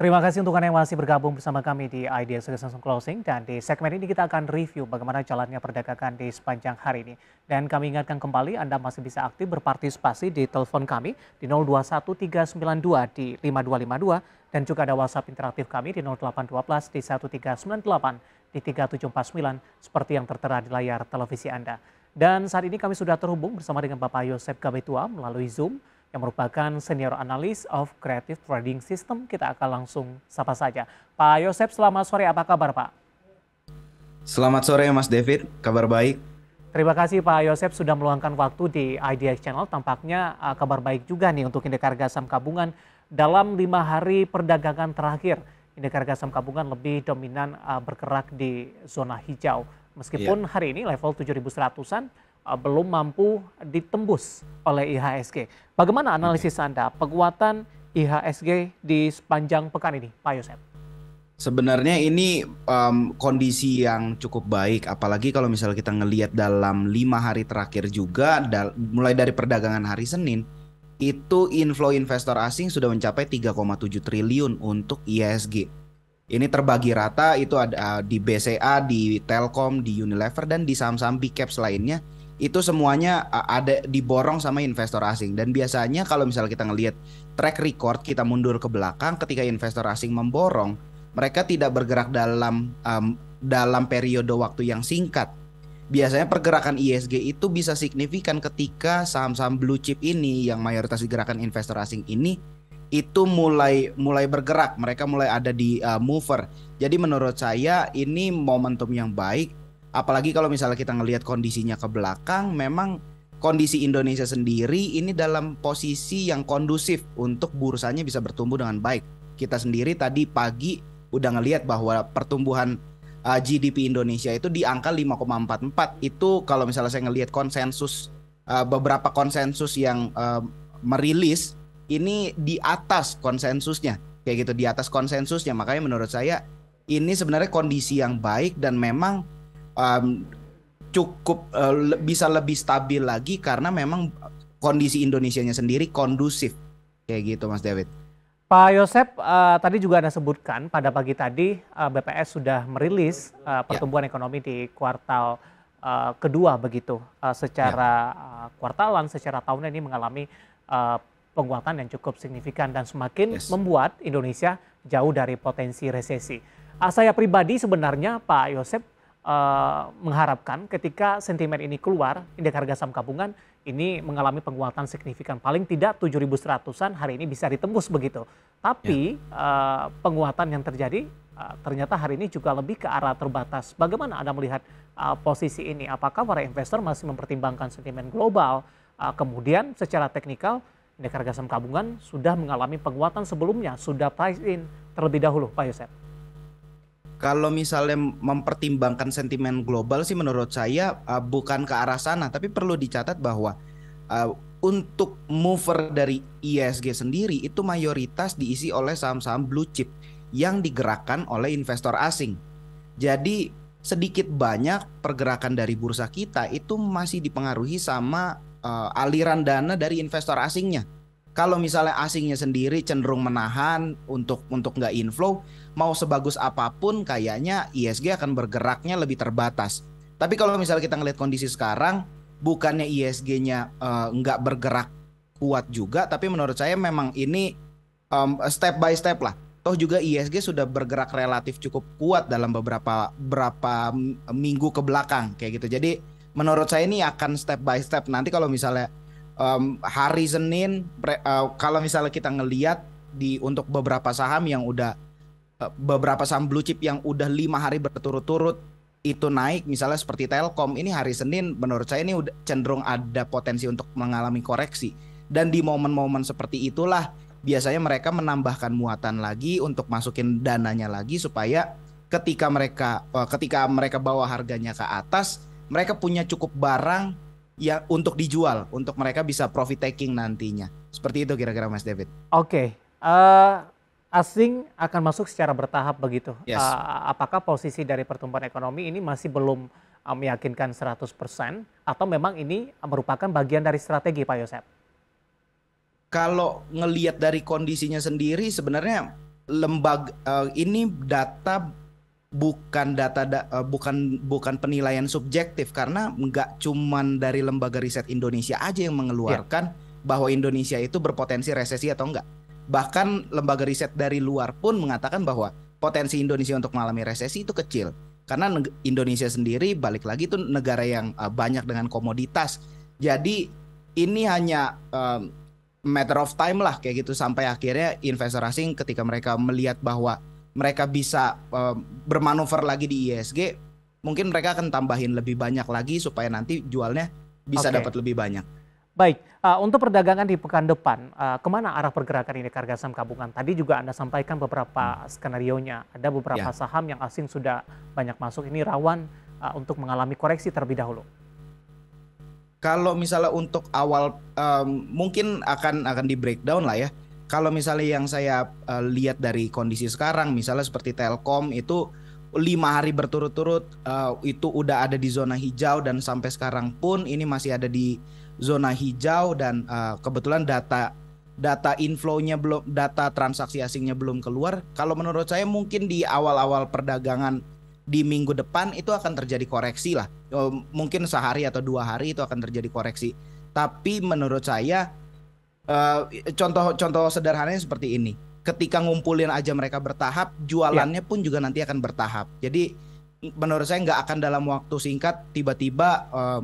Terima kasih untuk Anda yang masih bergabung bersama kami di Idea Sudah Closing. Dan di segmen ini kita akan review bagaimana jalannya perdagangan di sepanjang hari ini. Dan kami ingatkan kembali Anda masih bisa aktif berpartisipasi di telepon kami di 021392 di 5252 dan juga ada WhatsApp interaktif kami di 0812 di 1398 di 3749 seperti yang tertera di layar televisi Anda. Dan saat ini kami sudah terhubung bersama dengan Bapak Yosef Gabetua melalui Zoom yang merupakan senior analis of Creative Trading System. Kita akan langsung sapa saja. Pak Yosep, selamat sore. Apa kabar, Pak? Selamat sore, Mas David. Kabar baik. Terima kasih Pak Yosep sudah meluangkan waktu di IDX Channel. Tampaknya uh, kabar baik juga nih untuk indeks harga saham gabungan dalam lima hari perdagangan terakhir. Indeks harga saham gabungan lebih dominan uh, bergerak di zona hijau. Meskipun yeah. hari ini level 7.100-an Uh, belum mampu ditembus oleh IHSG. Bagaimana analisis Anda penguatan IHSG di sepanjang pekan ini, Pak Yosep? Sebenarnya ini um, kondisi yang cukup baik, apalagi kalau misalnya kita ngelihat dalam lima hari terakhir juga, dal mulai dari perdagangan hari Senin, itu inflow investor asing sudah mencapai 3,7 triliun untuk IHSG. Ini terbagi rata itu ada uh, di BCA, di Telkom, di Unilever dan di saham-saham big caps lainnya itu semuanya ada diborong sama investor asing dan biasanya kalau misalnya kita ngelihat track record kita mundur ke belakang ketika investor asing memborong mereka tidak bergerak dalam um, dalam periode waktu yang singkat biasanya pergerakan ISG itu bisa signifikan ketika saham-saham blue chip ini yang mayoritas digerakkan investor asing ini itu mulai mulai bergerak, mereka mulai ada di uh, mover. Jadi menurut saya ini momentum yang baik apalagi kalau misalnya kita ngelihat kondisinya ke belakang memang kondisi Indonesia sendiri ini dalam posisi yang kondusif untuk bursanya bisa bertumbuh dengan baik. Kita sendiri tadi pagi udah ngelihat bahwa pertumbuhan uh, GDP Indonesia itu di angka 5,44. Itu kalau misalnya saya ngelihat konsensus uh, beberapa konsensus yang uh, merilis ini di atas konsensusnya. Kayak gitu di atas konsensusnya. Makanya menurut saya ini sebenarnya kondisi yang baik dan memang um, cukup uh, bisa lebih stabil lagi karena memang uh, kondisi Indonesianya sendiri kondusif kayak gitu Mas David. Pak Yosep, uh, tadi juga Anda sebutkan pada pagi tadi uh, BPS sudah merilis uh, ya. pertumbuhan ya. ekonomi di kuartal uh, kedua begitu. Uh, secara ya. uh, kuartalan, secara tahunan ini mengalami uh, penguatan yang cukup signifikan dan semakin yes. membuat Indonesia jauh dari potensi resesi. Uh, saya pribadi sebenarnya Pak Yosep Eh, mengharapkan ketika sentimen ini keluar, indeks harga saham gabungan ini mengalami penguatan signifikan. Paling tidak 7.100-an hari ini bisa ditembus begitu. Tapi ya. uh, penguatan yang terjadi uh, ternyata hari ini juga lebih ke arah terbatas. Bagaimana Anda melihat uh, posisi ini? Apakah para investor masih mempertimbangkan sentimen global? Uh, kemudian secara teknikal indeks harga saham gabungan sudah mengalami penguatan sebelumnya, sudah price in terlebih dahulu Pak Yosef kalau misalnya mempertimbangkan sentimen global sih menurut saya uh, bukan ke arah sana tapi perlu dicatat bahwa uh, untuk mover dari ISG e sendiri itu mayoritas diisi oleh saham-saham blue chip yang digerakkan oleh investor asing. Jadi sedikit banyak pergerakan dari bursa kita itu masih dipengaruhi sama uh, aliran dana dari investor asingnya kalau misalnya asingnya sendiri cenderung menahan untuk untuk nggak inflow, mau sebagus apapun kayaknya ISG akan bergeraknya lebih terbatas. Tapi kalau misalnya kita ngelihat kondisi sekarang, bukannya ISG-nya uh, eh, nggak bergerak kuat juga, tapi menurut saya memang ini um, step by step lah. Toh juga ISG sudah bergerak relatif cukup kuat dalam beberapa berapa minggu ke belakang kayak gitu. Jadi menurut saya ini akan step by step. Nanti kalau misalnya um, hari Senin pre, uh, kalau misalnya kita ngeliat di untuk beberapa saham yang udah uh, beberapa saham blue chip yang udah lima hari berturut-turut itu naik misalnya seperti Telkom ini hari Senin menurut saya ini udah cenderung ada potensi untuk mengalami koreksi dan di momen-momen seperti itulah biasanya mereka menambahkan muatan lagi untuk masukin dananya lagi supaya ketika mereka eh, ketika mereka bawa harganya ke atas mereka punya cukup barang ya untuk dijual untuk mereka bisa profit taking nantinya. Seperti itu kira-kira Mas David. Oke. Okay. Uh, eh, asing akan masuk secara bertahap begitu. Yes. Uh, apakah posisi dari pertumbuhan ekonomi ini masih belum uh, meyakinkan 100% atau memang ini merupakan bagian dari strategi Pak Yosep? Kalau ngelihat dari kondisinya sendiri sebenarnya lembag uh, ini data bukan data da, eh, bukan bukan penilaian subjektif karena nggak cuman dari lembaga riset Indonesia aja yang mengeluarkan yeah. bahwa Indonesia itu berpotensi resesi atau enggak. Bahkan lembaga riset dari luar pun mengatakan bahwa potensi Indonesia untuk mengalami resesi itu kecil. Karena Indonesia sendiri balik lagi itu negara yang eh, banyak dengan komoditas. Jadi ini hanya um, matter of time lah kayak gitu sampai akhirnya investor asing ketika mereka melihat bahwa mereka bisa uh, bermanuver lagi di ISG, e mungkin mereka akan tambahin lebih banyak lagi supaya nanti jualnya bisa okay. dapat lebih banyak. Baik, uh, untuk perdagangan di pekan depan, uh, kemana arah pergerakan ini harga saham gabungan? Tadi juga Anda sampaikan beberapa hmm. skenario nya. Ada beberapa ya. saham yang asing sudah banyak masuk. Ini rawan uh, untuk mengalami koreksi terlebih dahulu. Kalau misalnya untuk awal, um, mungkin akan akan di breakdown lah ya kalau misalnya yang saya uh, lihat dari kondisi sekarang misalnya seperti Telkom itu lima hari berturut-turut uh, itu udah ada di zona hijau dan sampai sekarang pun ini masih ada di zona hijau dan uh, kebetulan data data inflownya belum data transaksi asingnya belum keluar kalau menurut saya mungkin di awal-awal perdagangan di minggu depan itu akan terjadi koreksi lah oh, mungkin sehari atau dua hari itu akan terjadi koreksi tapi menurut saya contoh-contoh eh, sederhananya seperti ini. Ketika ngumpulin aja mereka bertahap, jualannya ya. pun juga nanti akan bertahap. Jadi menurut saya nggak akan dalam waktu singkat tiba-tiba uh,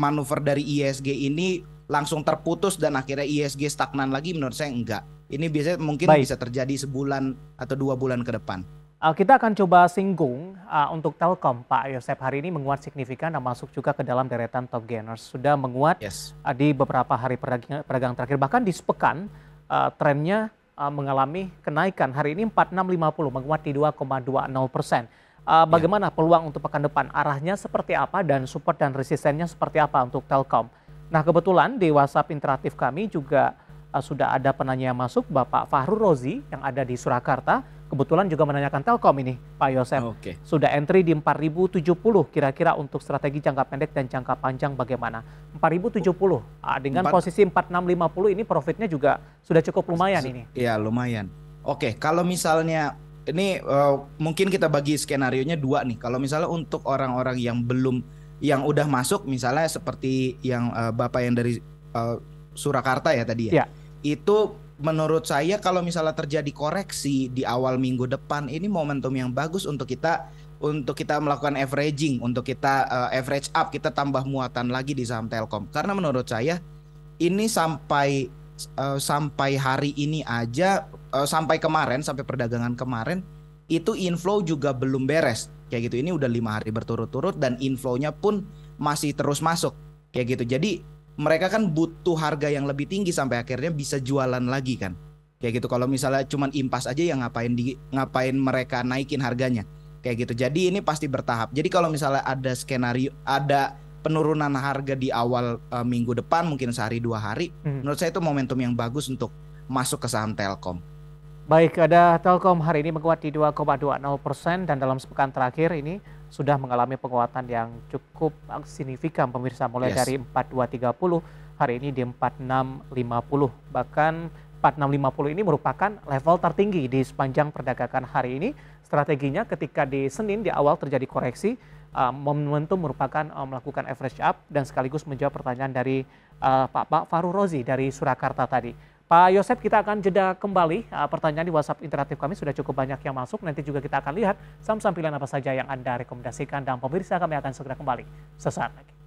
manuver dari ISG ini langsung terputus dan akhirnya ISG stagnan lagi. Menurut saya enggak. Ini biasanya mungkin Baik. bisa terjadi sebulan atau dua bulan ke depan. Ah, kita akan coba singgung uh, untuk Telkom, Pak Yosep hari ini menguat signifikan dan masuk juga ke dalam deretan top gainers. Sudah menguat yes. uh, di beberapa hari perdagangan terakhir, bahkan di sepekan uh, trennya uh, mengalami kenaikan. Hari ini 4650 menguat di 2,20 persen. Uh, bagaimana yeah. peluang untuk pekan depan? Arahnya seperti apa dan support dan resistennya seperti apa untuk Telkom? Nah kebetulan di WhatsApp interaktif kami juga uh, sudah ada penanya yang masuk Bapak Fahru Rozi yang ada di Surakarta kebetulan juga menanyakan Telkom ini, Pak Yosef. Oh, okay. Sudah entry di 4070 kira-kira untuk strategi jangka pendek dan jangka panjang bagaimana? 4070 puluh ah, dengan 4, posisi 4650 ini profitnya juga sudah cukup lumayan ini. Iya, lumayan. Oke, okay, kalau misalnya ini uh, mungkin kita bagi skenario nya dua nih. Kalau misalnya untuk orang-orang yang belum yang udah masuk misalnya seperti yang uh, Bapak yang dari uh, Surakarta ya tadi ya. ya. Itu menurut saya kalau misalnya terjadi koreksi di awal minggu depan ini momentum yang bagus untuk kita untuk kita melakukan averaging, untuk kita uh, average up, kita tambah muatan lagi di saham Telkom. Karena menurut saya ini sampai uh, sampai hari ini aja uh, sampai kemarin sampai perdagangan kemarin itu inflow juga belum beres kayak gitu. Ini udah lima hari berturut-turut dan inflownya pun masih terus masuk kayak gitu. Jadi mereka kan butuh harga yang lebih tinggi sampai akhirnya bisa jualan lagi kan kayak gitu kalau misalnya cuman impas aja yang ngapain di ngapain mereka naikin harganya kayak gitu jadi ini pasti bertahap jadi kalau misalnya ada skenario ada penurunan harga di awal e, minggu depan mungkin sehari dua hari hmm. menurut saya itu momentum yang bagus untuk masuk ke saham Telkom Baik, ada Telkom hari ini menguat di 2,20 persen dan dalam sepekan terakhir ini sudah mengalami penguatan yang cukup eh, signifikan pemirsa mulai yes. dari 4230 hari ini di 4650 bahkan 4650 ini merupakan level tertinggi di sepanjang perdagangan hari ini strateginya ketika di Senin di awal terjadi koreksi uh, momentum merupakan uh, melakukan average up dan sekaligus menjawab pertanyaan dari uh, Pak Pak Faru Rozi dari Surakarta tadi Pak Yosep, kita akan jeda kembali. Ah, pertanyaan di WhatsApp interaktif kami sudah cukup banyak yang masuk. Nanti juga kita akan lihat saham-saham pilihan apa saja yang Anda rekomendasikan. Dan pemirsa kami akan segera kembali sesaat lagi.